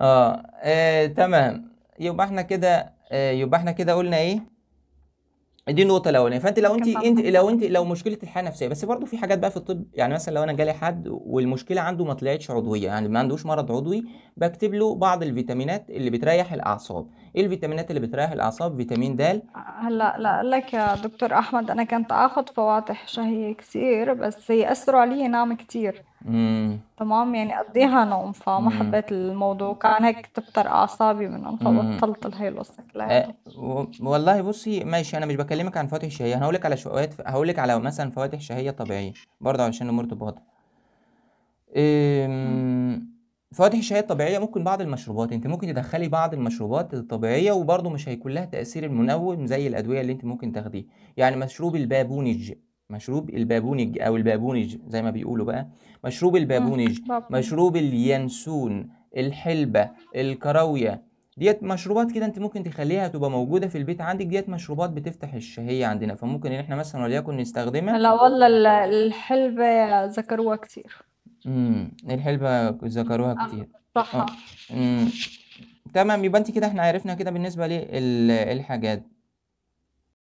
آه،, آه, تمام يبقى احنا كده آه، يبقى احنا كده قلنا ايه دي النقطه الاولانيه فانت لو انت انت لو انت لو مشكله الحاله نفسيه بس برضه في حاجات بقى في الطب يعني مثلا لو انا جالي حد والمشكله عنده ما طلعتش عضويه يعني ما عندوش مرض عضوي بكتب له بعض الفيتامينات اللي بتريح الاعصاب ايه الفيتامينات اللي بتريح الاعصاب فيتامين د هلا لا لك يا دكتور احمد انا كنت اخذ فواتح شهيه كثير بس هي اثروا علي نام كثير تمام يعني قضيها نوم فما حبيت الموضوع كان هيك تفطر اعصابي منهم فبطلت هي القصه كلها أه والله بصي ماشي انا مش بكلمك عن فواتح شهيه انا هقول لك على شويات هقول لك على مثلا فواتح شهيه طبيعيه برضه عشان الامور تبقى واضحه فواتح الشهيه الطبيعيه ممكن بعض المشروبات انت ممكن تدخلي بعض المشروبات الطبيعيه وبرضه مش هيكون لها تاثير المنوم زي الادويه اللي انت ممكن تاخديه يعني مشروب البابونج مشروب البابونج او البابونج زي ما بيقولوا بقى مشروب البابونج مشروب اليانسون الحلبه الكراويه ديت مشروبات كده انت ممكن تخليها تبقى موجوده في البيت عندك ديت مشروبات بتفتح الشهيه عندنا فممكن ان احنا مثلا وليكن نستخدمها لا والله الحلبة ذكروها كتير إمم، الحلبة ذكروها كتير. آه، صح. تمام يبقى أنتِ كده إحنا عرفنا كده بالنسبة للحاجات.